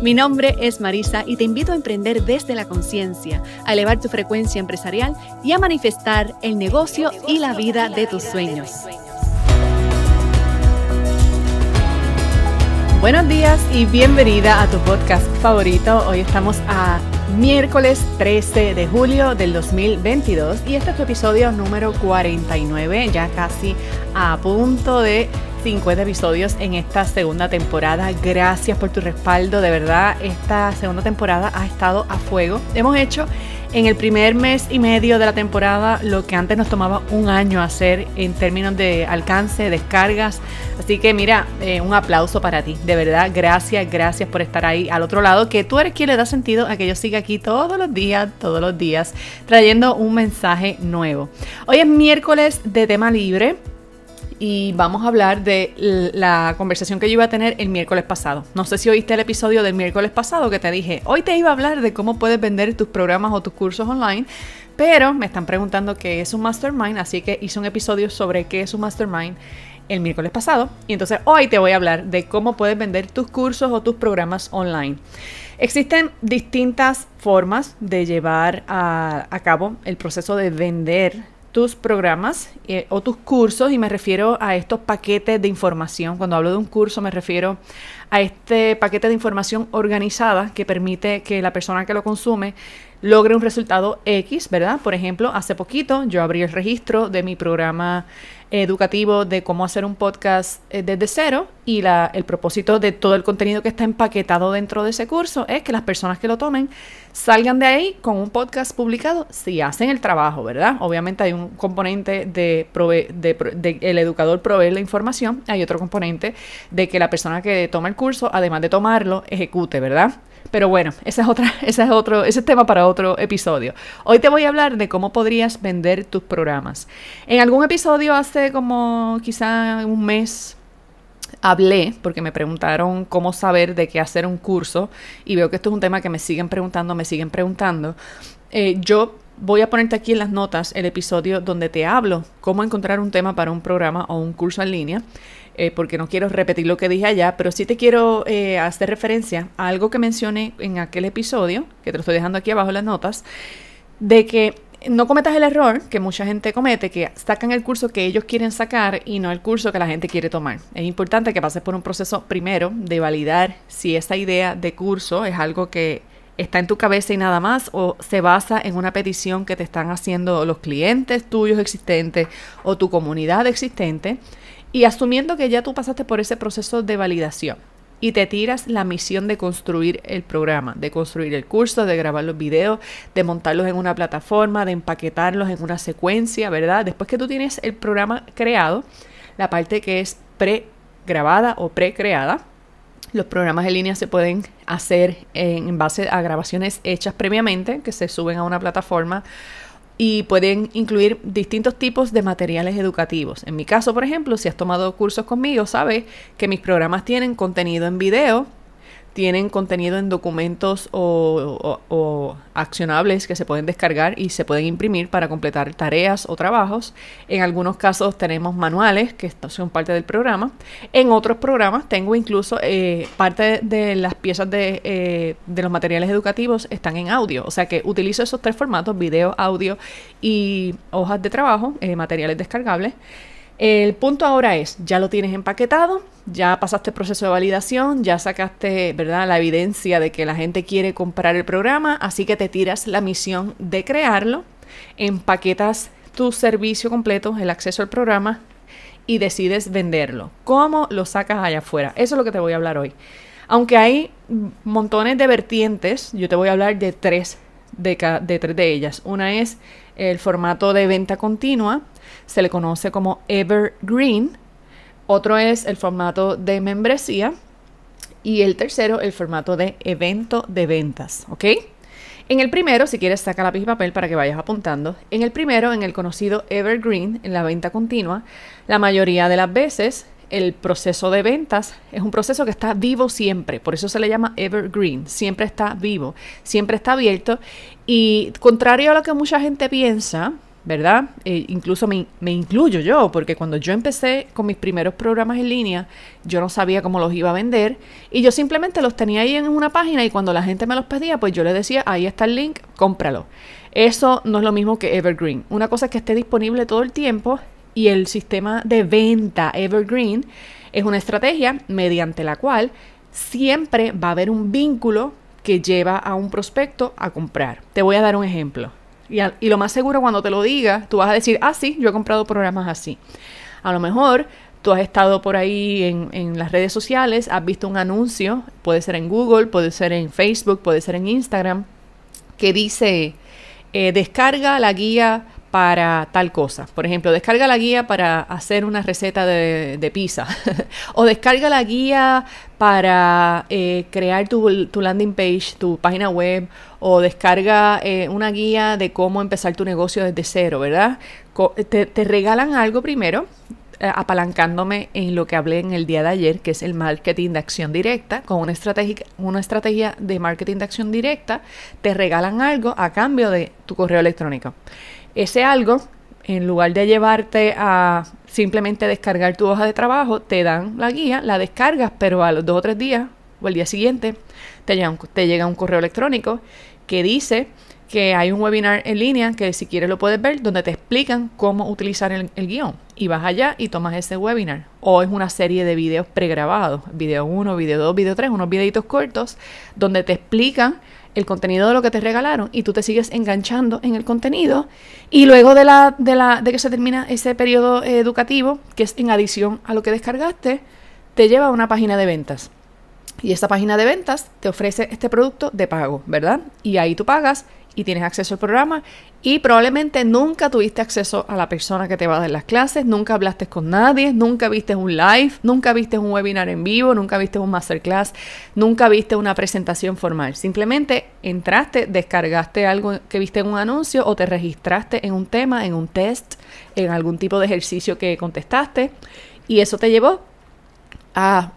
Mi nombre es Marisa y te invito a emprender desde la conciencia, a elevar tu frecuencia empresarial y a manifestar el negocio, y la vida, de, tus vida de tus sueños. Buenos días y bienvenida a tu podcast favorito. Hoy estamos a miércoles 13 de julio del 2022 y este es tu episodio número 49, ya casi a punto de 50 episodios en esta segunda temporada. Gracias por tu respaldo. De verdad, esta segunda temporada ha estado a fuego. Hemos hecho en el primer mes y medio de la temporada lo que antes nos tomaba un año hacer en términos de alcance, descargas. Así que mira, eh, un aplauso para ti. De verdad, gracias, gracias por estar ahí al otro lado, que tú eres quien le da sentido a que yo siga aquí todos los días, todos los días, trayendo un mensaje nuevo. Hoy es miércoles de tema libre y vamos a hablar de la conversación que yo iba a tener el miércoles pasado. No sé si oíste el episodio del miércoles pasado que te dije, hoy te iba a hablar de cómo puedes vender tus programas o tus cursos online, pero me están preguntando qué es un mastermind, así que hice un episodio sobre qué es un mastermind el miércoles pasado y entonces hoy te voy a hablar de cómo puedes vender tus cursos o tus programas online. Existen distintas formas de llevar a, cabo el proceso de vender tus programas eh, o tus cursos, y me refiero a estos paquetes de información. Cuando hablo de un curso me refiero a este paquete de información organizada que permite que la persona que lo consume logre un resultado X, ¿verdad? Por ejemplo, hace poquito yo abrí el registro de mi programa educativo de cómo hacer un podcast eh, desde cero y la, el propósito de todo el contenido que está empaquetado dentro de ese curso es que las personas que lo tomen salgan de ahí con un podcast publicado si hacen el trabajo, ¿verdad? Obviamente hay un componente de, de el educador proveer la información, hay otro componente de que la persona que toma el curso, además de tomarlo, ejecute, ¿verdad? Pero bueno, esa es otra, ese es otro, ese es tema para otro episodio. Hoy te voy a hablar de cómo podrías vender tus programas. En algún episodio hace como quizá un mes hablé, porque me preguntaron cómo saber de qué hacer un curso, y veo que esto es un tema que me siguen preguntando, me siguen preguntando. Eh, yo voy a ponerte aquí en las notas el episodio donde te hablo cómo encontrar un tema para un programa o un curso en línea. Eh, porque no quiero repetir lo que dije allá, pero sí te quiero eh, hacer referencia a algo que mencioné en aquel episodio, que te lo estoy dejando aquí abajo en las notas, de que no cometas el error que mucha gente comete, que sacan el curso que ellos quieren sacar y no el curso que la gente quiere tomar. Es importante que pases por un proceso primero de validar si esa idea de curso es algo que está en tu cabeza y nada más o se basa en una petición que te están haciendo los clientes tuyos existentes o tu comunidad existente y asumiendo que ya tú pasaste por ese proceso de validación y te tiras la misión de construir el programa, de construir el curso, de grabar los videos, de montarlos en una plataforma, de empaquetarlos en una secuencia, ¿verdad? Después que tú tienes el programa creado, la parte que es pre-grabada o pre-creada, los programas en línea se pueden hacer en base a grabaciones hechas previamente, que se suben a una plataforma y pueden incluir distintos tipos de materiales educativos. En mi caso, por ejemplo, si has tomado cursos conmigo, sabes que mis programas tienen contenido en video tienen contenido en documentos o, accionables que se pueden descargar y se pueden imprimir para completar tareas o trabajos. En algunos casos tenemos manuales que son parte del programa. En otros programas tengo incluso eh, parte de las piezas eh, de, los materiales educativos están en audio. O sea que utilizo esos tres formatos, video, audio y hojas de trabajo, eh, materiales descargables. El punto ahora es, ya lo tienes empaquetado, ya pasaste el proceso de validación, ya sacaste, ¿verdad?, la evidencia de que la gente quiere comprar el programa, así que te tiras la misión de crearlo, empaquetas tu servicio completo, el acceso al programa y decides venderlo. ¿Cómo lo sacas allá afuera? Eso es lo que te voy a hablar hoy. Aunque hay montones de vertientes, yo te voy a hablar de tres de, de tres de ellas. Una es el formato de venta continua, se le conoce como Evergreen, otro es el formato de membresía. Y el tercero, el formato de evento de ventas. ¿Ok? En el primero, si quieres, saca lápiz y papel para que vayas apuntando. En el primero, en el conocido Evergreen, en la venta continua, la mayoría de las veces el proceso de ventas es un proceso que está vivo siempre, por eso se le llama evergreen, siempre está vivo, siempre está abierto y contrario a lo que mucha gente piensa, ¿verdad? Eh, incluso me, me, incluyo yo, porque cuando yo empecé con mis primeros programas en línea, yo no sabía cómo los iba a vender y yo simplemente los tenía ahí en una página y cuando la gente me los pedía, pues yo le decía, ahí está el link, cómpralo. Eso no es lo mismo que Evergreen. Una cosa es que esté disponible todo el tiempo y el sistema de venta Evergreen es una estrategia mediante la cual siempre va a haber un vínculo que lleva a un prospecto a comprar. Te voy a dar un ejemplo. Y, lo más seguro cuando te lo diga, tú vas a decir, ah, sí, yo he comprado programas así. A lo mejor tú has estado por ahí en, las redes sociales, has visto un anuncio, puede ser en Google, puede ser en Facebook, puede ser en Instagram, que dice, eh, descarga la guía para tal cosa. Por ejemplo, descarga la guía para hacer una receta de, pizza. o descarga la guía para eh, crear tu, tu landing page, tu página web o descarga eh, una guía de cómo empezar tu negocio desde cero, ¿verdad? te, regalan algo primero eh, apalancándome en lo que hablé en el día de ayer, que es el marketing de acción directa, con una estrategia, una estrategia de marketing de acción directa, te regalan algo a cambio de tu correo electrónico. Ese algo, en lugar de llevarte a simplemente descargar tu hoja de trabajo, te dan la guía, la descargas, pero a los dos o tres días o el día siguiente te llega, un, un correo electrónico que dice que hay un webinar en línea que si quieres lo puedes ver, donde te explican cómo utilizar el, guión. Y vas allá y tomas ese webinar. O es una serie de videos pregrabados, video 1, video 2, video 3, unos videitos cortos, donde te explican el contenido de lo que te regalaron y tú te sigues enganchando en el contenido. Y luego de, la, de, la, de que se termina ese periodo eh, educativo, que es en adición a lo que descargaste, te lleva a una página de ventas. Y esta página de ventas te ofrece este producto de pago, ¿verdad? Y ahí tú pagas y tienes acceso al programa y probablemente nunca tuviste acceso a la persona que te va a dar las clases, nunca hablaste con nadie, nunca viste un live, nunca viste un webinar en vivo, nunca viste un masterclass, nunca viste una presentación formal. Simplemente entraste, descargaste algo que viste en un anuncio o te registraste en un tema, en un test, en algún tipo de ejercicio que contestaste y eso te llevó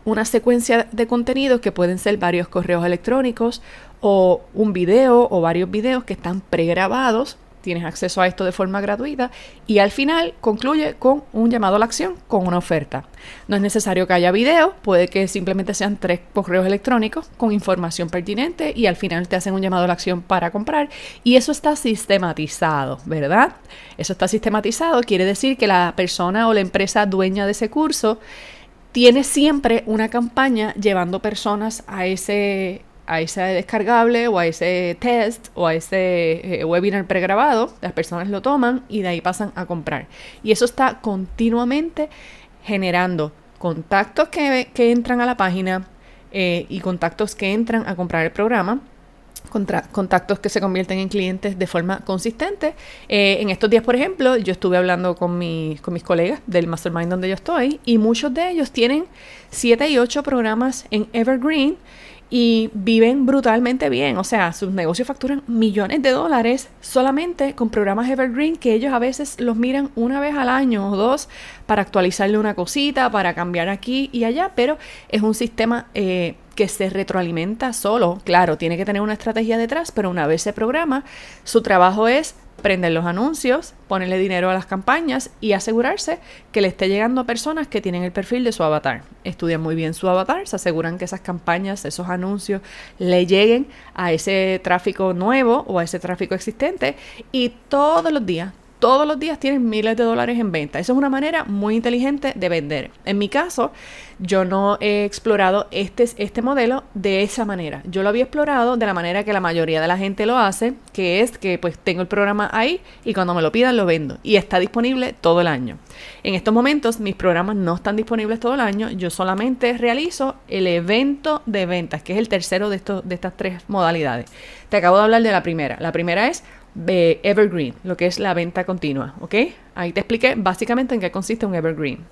una secuencia de contenidos que pueden ser varios correos electrónicos o un video o varios videos que están pregrabados. Tienes acceso a esto de forma gratuita y al final concluye con un llamado a la acción, con una oferta. No es necesario que haya video, puede que simplemente sean tres correos electrónicos con información pertinente y al final te hacen un llamado a la acción para comprar y eso está sistematizado, ¿verdad? Eso está sistematizado, quiere decir que la persona o la empresa dueña de ese curso tiene siempre una campaña llevando personas a ese, a ese descargable o a ese test o a ese eh, webinar pregrabado. Las personas lo toman y de ahí pasan a comprar. Y eso está continuamente generando contactos que, entran a la página eh, y contactos que entran a comprar el programa contactos que se convierten en clientes de forma consistente. Eh, en estos días, por ejemplo, yo estuve hablando con, con mis colegas del mastermind donde yo estoy y muchos de ellos tienen 7 y 8 programas en Evergreen y viven brutalmente bien. O sea, sus negocios facturan millones de dólares solamente con programas Evergreen que ellos a veces los miran una vez al año o dos para actualizarle una cosita, para cambiar aquí y allá, pero es un sistema... Eh, que se retroalimenta solo. Claro, tiene que tener una estrategia detrás, pero una vez se programa, su trabajo es prender los anuncios, ponerle dinero a las campañas y asegurarse que le esté llegando a personas que tienen el perfil de su avatar. Estudian muy bien su avatar, se aseguran que esas campañas, esos anuncios le lleguen a ese tráfico nuevo o a ese tráfico existente y todos los días, todos los días tienes miles de dólares en venta. Esa es una manera muy inteligente de vender. En mi caso, yo no he explorado este, este modelo de esa manera. Yo lo había explorado de la manera que la mayoría de la gente lo hace, que es que pues tengo el programa ahí y cuando me lo pidan lo vendo y está disponible todo el año. En estos momentos mis programas no están disponibles todo el año, yo solamente realizo el evento de ventas, que es el tercero de, estos, de estas tres modalidades. Te acabo de hablar de la primera. La primera es de eh, evergreen, lo que es la venta continua, ¿ok? Ahí te expliqué básicamente en qué consiste un evergreen.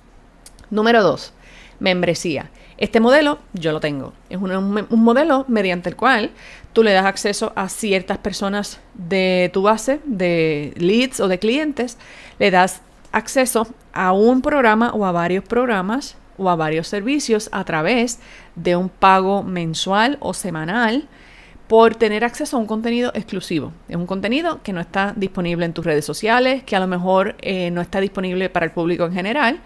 Número 2, membresía. Este modelo yo lo tengo. Es un, modelo mediante el cual tú le das acceso a ciertas personas de tu base, de leads o de clientes, le das acceso a un programa o a varios programas o a varios servicios a través de un pago mensual o semanal por tener acceso a un contenido exclusivo. Es un contenido que no está disponible en tus redes sociales, que a lo mejor eh, no está disponible para el público en general.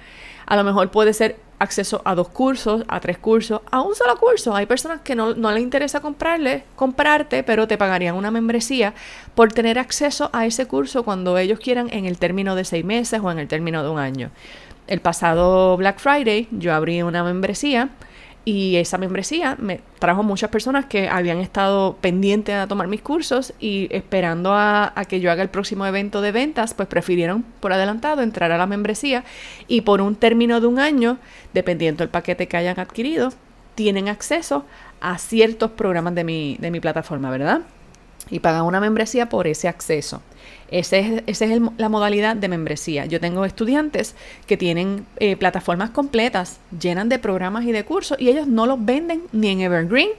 A lo mejor puede ser acceso a dos cursos, a tres cursos, a un solo curso. Hay personas que no, no les interesa comprarle, comprarte, pero te pagarían una membresía por tener acceso a ese curso cuando ellos quieran en el término de seis meses o en el término de un año. El pasado Black Friday yo abrí una membresía y esa membresía me trajo muchas personas que habían estado pendientes a tomar mis cursos y esperando a, que yo haga el próximo evento de ventas, pues prefirieron por adelantado entrar a la membresía y por un término de un año, dependiendo del paquete que hayan adquirido, tienen acceso a ciertos programas de mi, de mi plataforma, ¿verdad? y pagan una membresía por ese acceso. Esa es, es la modalidad de membresía. Yo tengo estudiantes que tienen eh, plataformas completas, llenas de programas y de cursos y ellos no los venden ni en Evergreen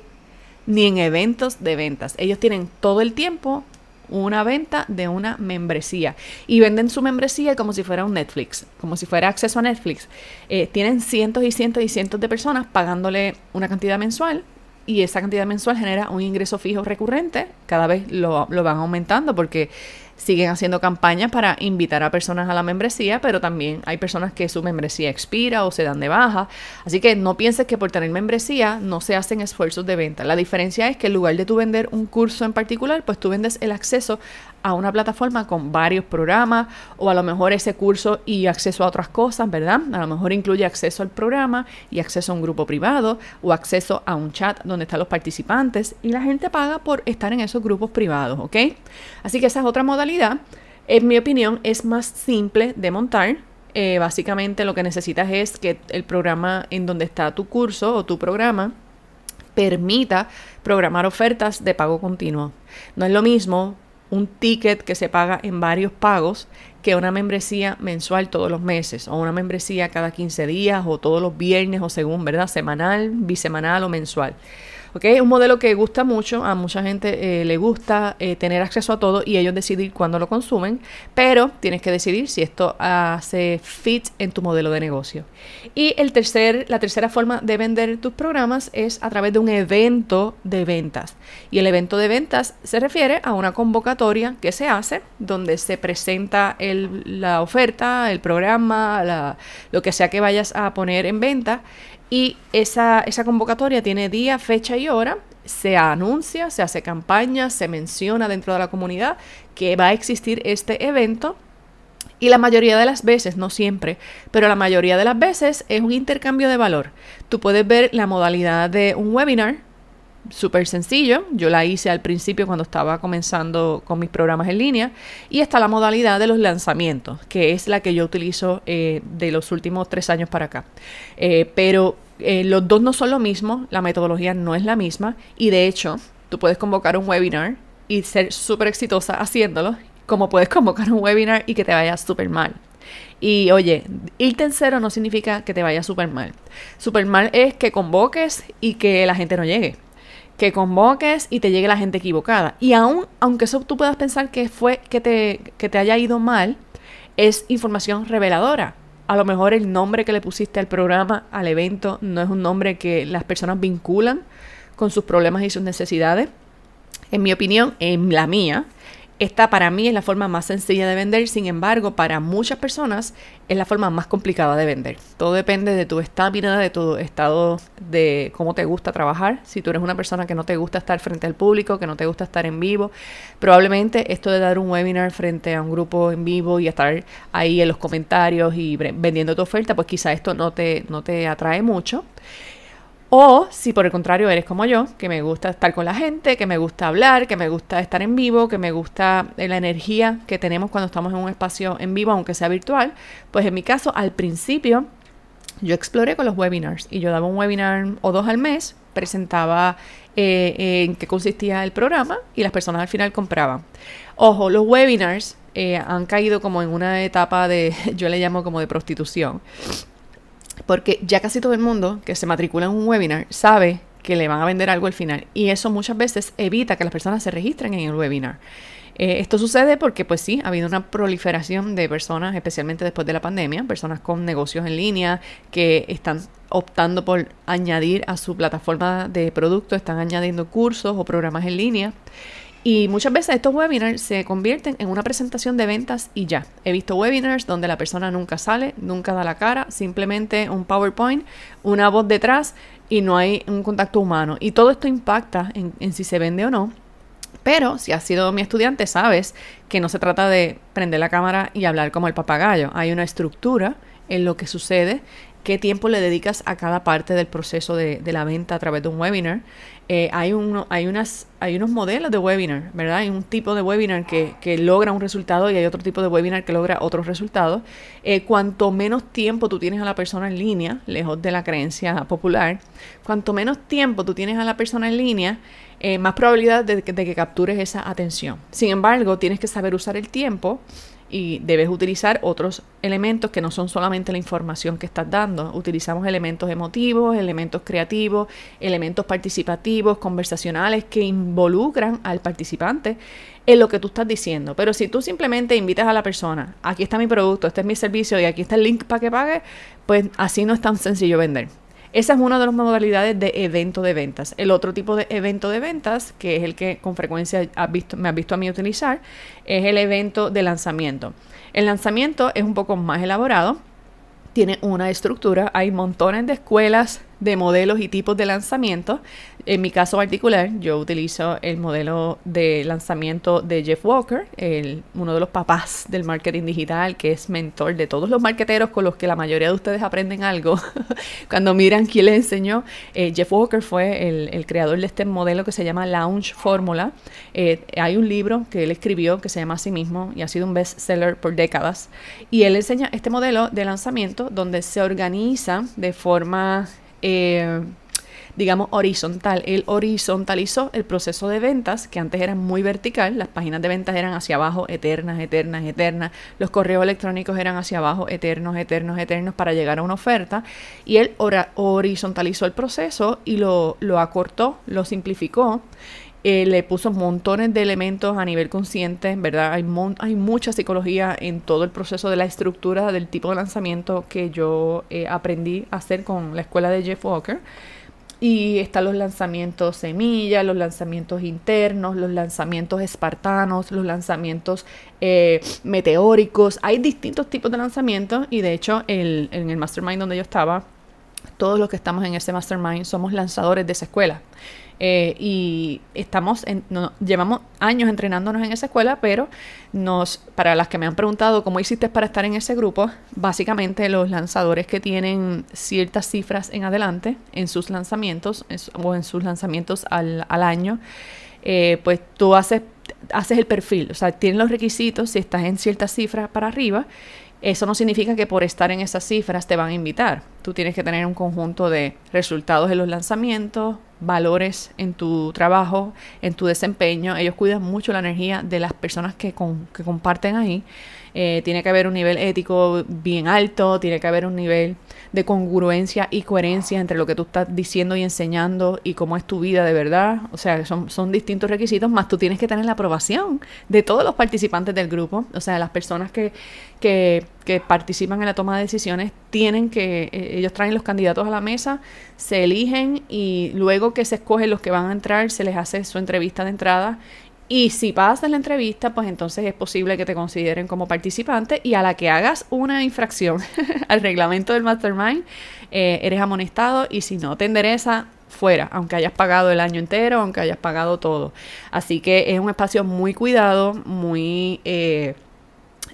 ni en eventos de ventas. Ellos tienen todo el tiempo una venta de una membresía y venden su membresía como si fuera un Netflix, como si fuera acceso a Netflix. Eh, tienen cientos y cientos y cientos de personas pagándole una cantidad mensual y esa cantidad mensual genera un ingreso fijo recurrente, cada vez lo, van aumentando porque siguen haciendo campañas para invitar a personas a la membresía, pero también hay personas que su membresía expira o se dan de baja. Así que no pienses que por tener membresía no se hacen esfuerzos de venta. La diferencia es que en lugar de tú vender un curso en particular, pues tú vendes el acceso a una plataforma con varios programas o a lo mejor ese curso y acceso a otras cosas, ¿verdad? A lo mejor incluye acceso al programa y acceso a un grupo privado o acceso a un chat donde están los participantes y la gente paga por estar en esos grupos privados, ¿ok? Así que esa es otra modalidad. En mi opinión es más simple de montar, eh, básicamente lo que necesitas es que el programa en donde está tu curso o tu programa permita programar ofertas de pago continuo. No es lo mismo un ticket que se paga en varios pagos que una membresía mensual todos los meses o una membresía cada 15 días o todos los viernes o según, ¿verdad? Semanal, bisemanal o mensual es Un modelo que gusta mucho, a mucha gente eh, le gusta eh, tener acceso a todo y ellos decidir cuándo lo consumen, pero tienes que decidir si esto hace fit en tu modelo de negocio. Y el tercer, la tercera forma de vender tus programas es a través de un evento de ventas. Y el evento de ventas se refiere a una convocatoria que se hace donde se presenta la oferta, el programa, lo que sea que vayas a poner en venta y esa, esa convocatoria tiene día, fecha y hora. Se anuncia, se hace campaña, se menciona dentro de la comunidad que va a existir este evento. Y la mayoría de las veces, no siempre, pero la mayoría de las veces es un intercambio de valor. Tú puedes ver la modalidad de un webinar súper sencillo. Yo la hice al principio cuando estaba comenzando con mis programas en línea. Y está la modalidad de los lanzamientos, que es la que yo utilizo eh, de los últimos tres años para acá. Eh, pero eh, los dos no son lo mismo, la metodología no es la misma. Y de hecho, tú puedes convocar un webinar y ser súper exitosa haciéndolo, como puedes convocar un webinar y que te vaya súper mal. Y oye, irte en cero no significa que te vaya súper mal. Súper mal es que convoques y que la gente no llegue que convoques y te llegue la gente equivocada. Y aún, aunque eso tú puedas pensar que fue que te, que te haya ido mal, es información reveladora. A lo mejor el nombre que le pusiste al programa, al evento, no es un nombre que las personas vinculan con sus problemas y sus necesidades. En mi opinión, en la mía, esta para mí es la forma más sencilla de vender, sin embargo, para muchas personas es la forma más complicada de vender. Todo depende de tu estamina, de tu estado de cómo te gusta trabajar. Si tú eres una persona que no te gusta estar frente al público, que no te gusta estar en vivo, probablemente esto de dar un webinar frente a un grupo en vivo y estar ahí en los comentarios y vendiendo tu oferta, pues quizá esto no te, no te atrae mucho. O si por el contrario eres como yo, que me gusta estar con la gente, que me gusta hablar, que me gusta estar en vivo, que me gusta eh, la energía que tenemos cuando estamos en un espacio en vivo, aunque sea virtual, pues en mi caso al principio yo exploré con los webinars y yo daba un webinar o dos al mes, presentaba eh, eh, en qué consistía el programa y las personas al final compraban. Ojo, los webinars han caído como en una etapa de, yo le llamo como de prostitución porque ya casi todo el mundo que se matricula en un webinar sabe que le van a vender algo al final. Y eso muchas veces evita que las personas se registren en el webinar. Eh, esto sucede porque, pues sí, ha habido una proliferación de personas, especialmente después de la pandemia, personas con negocios en línea que están optando por añadir a su plataforma de producto, están añadiendo cursos o programas en línea. Y muchas veces estos webinars se convierten en una presentación de ventas y ya. He visto webinars donde la persona nunca sale, nunca da la cara, simplemente un PowerPoint, una voz detrás y no hay un contacto humano. Y todo esto impacta en, si se vende o no. Pero si has sido mi estudiante, sabes que no se trata de prender la cámara y hablar como el papagayo. Hay una estructura en lo que sucede, qué tiempo le dedicas a cada parte del proceso de la venta a través de un webinar eh, hay, unos modelos de webinar, ¿verdad? Hay un tipo de webinar que, logra un resultado y hay otro tipo de webinar que logra otros resultados. Eh, cuanto menos tiempo tú tienes a la persona en línea, lejos de la creencia popular, cuanto menos tiempo tú tienes a la persona en línea, eh, más probabilidad de, de que captures esa atención. Sin embargo, tienes que saber usar el tiempo y debes utilizar otros elementos que no son solamente la información que estás dando. Utilizamos elementos emotivos, elementos creativos, elementos participativos, conversacionales que involucran al participante en lo que tú estás diciendo. Pero si tú simplemente invitas a la persona, aquí está mi producto, este es mi servicio y aquí está el link para que pague, pues así no es tan sencillo vender. Esa es una de las modalidades de evento de ventas. El otro tipo de evento de ventas, que es el que con frecuencia me has visto a mí utilizar, es el evento de lanzamiento. El lanzamiento es un poco más elaborado, tiene una estructura, hay montones de escuelas de modelos y tipos de lanzamiento. En mi caso particular, yo utilizo el modelo de lanzamiento de Jeff Walker, el, uno de los papás del marketing digital, que es mentor de todos los marqueteros con los que la mayoría de ustedes aprenden algo. Cuando miran quién le enseñó, eh, Jeff Walker fue el, creador de este modelo que se llama Launch Formula. Eh, hay un libro que él escribió que se llama a sí mismo y ha sido un bestseller por décadas. Y él enseña este modelo de lanzamiento donde se organiza de forma eh, digamos, horizontal. Él horizontalizó el proceso de ventas, que antes era muy vertical, las páginas de ventas eran hacia abajo, eternas, eternas, eternas, los correos electrónicos eran hacia abajo, eternos, eternos, eternos, para llegar a una oferta, y él horizontalizó el proceso y lo, lo acortó, lo simplificó, eh, le puso montones de elementos a nivel consciente, ¿verdad? Hay, hay mucha psicología en todo el proceso de la estructura del tipo de lanzamiento que yo eh, aprendí a hacer con la escuela de Jeff Walker. Y están los lanzamientos semilla, los lanzamientos internos, los lanzamientos espartanos, los lanzamientos eh, meteóricos. Hay distintos tipos de lanzamientos y de hecho en el mastermind donde yo estaba, todos los que estamos en ese mastermind somos lanzadores de esa escuela. Eh, y estamos llevamos años entrenándonos en esa escuela, pero nos, para las que me han preguntado cómo hiciste para estar en ese grupo, básicamente los lanzadores que tienen ciertas cifras en adelante en sus lanzamientos o en sus lanzamientos al, año, eh, pues tú haces, haces el perfil, o sea, tienen los requisitos si estás en ciertas cifras para arriba. Eso no significa que por estar en esas cifras te van a invitar. Tú tienes que tener un conjunto de resultados en los lanzamientos, valores en tu trabajo, en tu desempeño. Ellos cuidan mucho la energía de las personas que, comparten ahí. Eh, tiene que haber un nivel ético bien alto, tiene que haber un nivel de congruencia y coherencia entre lo que tú estás diciendo y enseñando y cómo es tu vida de verdad. O sea, son, son distintos requisitos, más tú tienes que tener la aprobación de todos los participantes del grupo, o sea, las personas que participan en la toma de decisiones tienen que, eh, ellos traen los candidatos a la mesa, se eligen y luego que se escogen los que van a entrar, se les hace su entrevista de entrada. Y si pasas la entrevista, pues entonces es posible que te consideren como participante y a la que hagas una infracción al reglamento del mastermind, eh, eres amonestado y si no te endereza, fuera, aunque hayas pagado el año entero, aunque hayas pagado todo. Así que es un espacio muy cuidado, muy... Eh,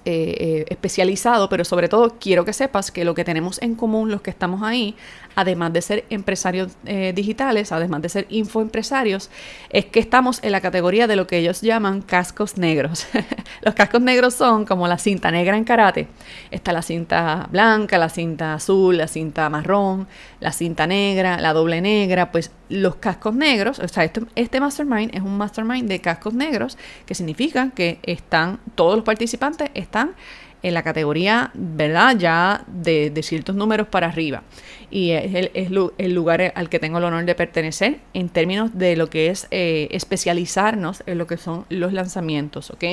eh, eh, especializado, pero sobre todo quiero que sepas que lo que tenemos en común los que estamos ahí además de ser empresarios eh, digitales, además de ser infoempresarios, es que estamos en la categoría de lo que ellos llaman cascos negros. Los cascos negros son como la cinta negra en karate. Está la cinta blanca, la cinta azul, la cinta marrón, la cinta negra, la doble negra, pues los cascos negros, o sea, este, este mastermind es un mastermind de cascos negros, que significa que están, todos los participantes están en la categoría, ¿verdad? Ya de, ciertos números para arriba. Y es el, lugar al que tengo el honor de pertenecer en términos de lo que es eh, especializarnos en lo que son los lanzamientos, ¿ok?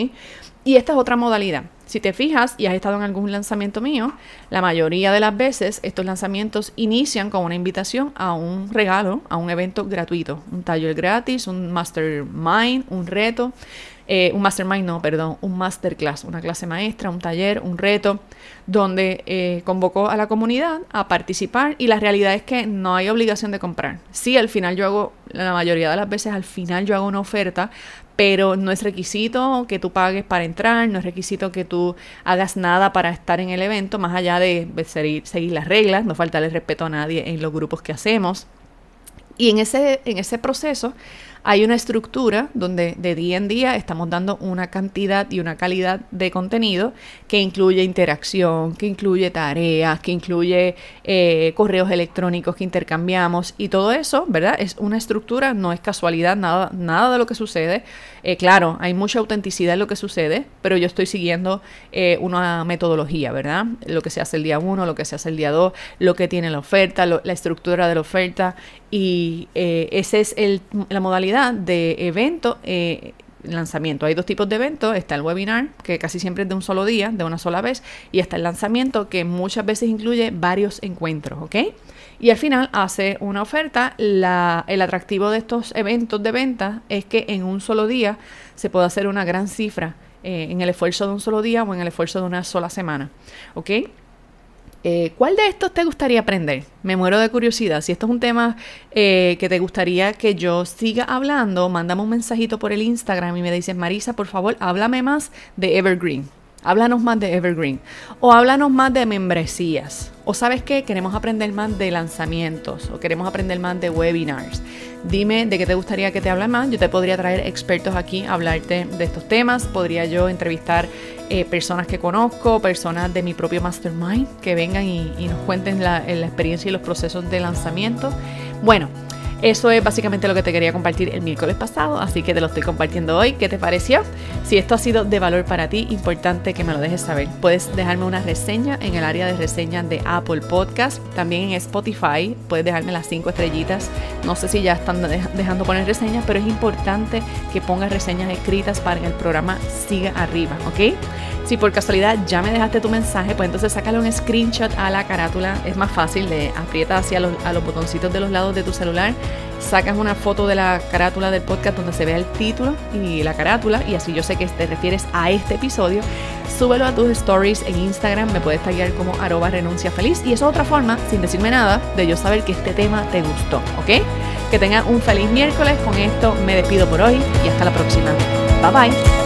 Y esta es otra modalidad. Si te fijas y has estado en algún lanzamiento mío, la mayoría de las veces estos lanzamientos inician con una invitación a un regalo, a un evento gratuito, un taller gratis, un mastermind, un reto. Eh, un mastermind, no, perdón, un masterclass, una clase maestra, un taller, un reto, donde eh, convocó a la comunidad a participar y la realidad es que no hay obligación de comprar. Sí, al final yo hago, la mayoría de las veces al final yo hago una oferta, pero no es requisito que tú pagues para entrar, no es requisito que tú hagas nada para estar en el evento, más allá de seguir, las reglas, no falta el respeto a nadie en los grupos que hacemos. Y en ese, en ese proceso hay una estructura donde de día en día estamos dando una cantidad y una calidad de contenido que incluye interacción, que incluye tareas, que incluye eh, correos electrónicos que intercambiamos y todo eso, ¿verdad? Es una estructura, no es casualidad, nada, nada de lo que sucede. Eh, claro, hay mucha autenticidad en lo que sucede, pero yo estoy siguiendo eh, una metodología, ¿verdad? Lo que se hace el día 1, lo que se hace el día 2, lo que tiene la oferta, la estructura de la oferta y eh, esa es el, la modalidad de evento, eh, lanzamiento. Hay dos tipos de eventos. Está el webinar, que casi siempre es de un solo día, de una sola vez. Y está el lanzamiento, que muchas veces incluye varios encuentros, ¿ok? Y al final hace una oferta. La, el atractivo de estos eventos de venta es que en un solo día se puede hacer una gran cifra eh, en el esfuerzo de un solo día o en el esfuerzo de una sola semana, ¿ok? Eh, ¿Cuál de estos te gustaría aprender? Me muero de curiosidad. Si esto es un tema eh, que te gustaría que yo siga hablando, mándame un mensajito por el Instagram y me dices, Marisa, por favor, háblame más de Evergreen. Háblanos más de Evergreen. O háblanos más de membresías. O sabes qué, queremos aprender más de lanzamientos. O queremos aprender más de webinars. Dime de qué te gustaría que te hablen más. Yo te podría traer expertos aquí a hablarte de estos temas. Podría yo entrevistar eh, personas que conozco, personas de mi propio mastermind que vengan y, nos cuenten la experiencia y los procesos de lanzamiento. Bueno. Eso es básicamente lo que te quería compartir el miércoles pasado, así que te lo estoy compartiendo hoy. ¿Qué te pareció? Si esto ha sido de valor para ti, importante que me lo dejes saber. Puedes dejarme una reseña en el área de reseñas de Apple Podcast, también en Spotify, puedes dejarme las cinco estrellitas. No sé si ya están dejando poner reseñas, pero es importante que pongas reseñas escritas para que el programa siga arriba, ¿ok? Si por casualidad ya me dejaste tu mensaje, pues entonces sácale un screenshot a la carátula. Es más fácil, le aprietas hacia los, a los botoncitos de los lados de tu celular, sacas una foto de la carátula del podcast donde se vea el título y la carátula, y así yo sé que te refieres a este episodio. Súbelo a tus stories en Instagram, me puedes taggear como arroba renuncia feliz. Y es otra forma, sin decirme nada, de yo saber que este tema te gustó, ¿ok? Que tengan un feliz miércoles. Con esto me despido por hoy y hasta la próxima. Bye bye.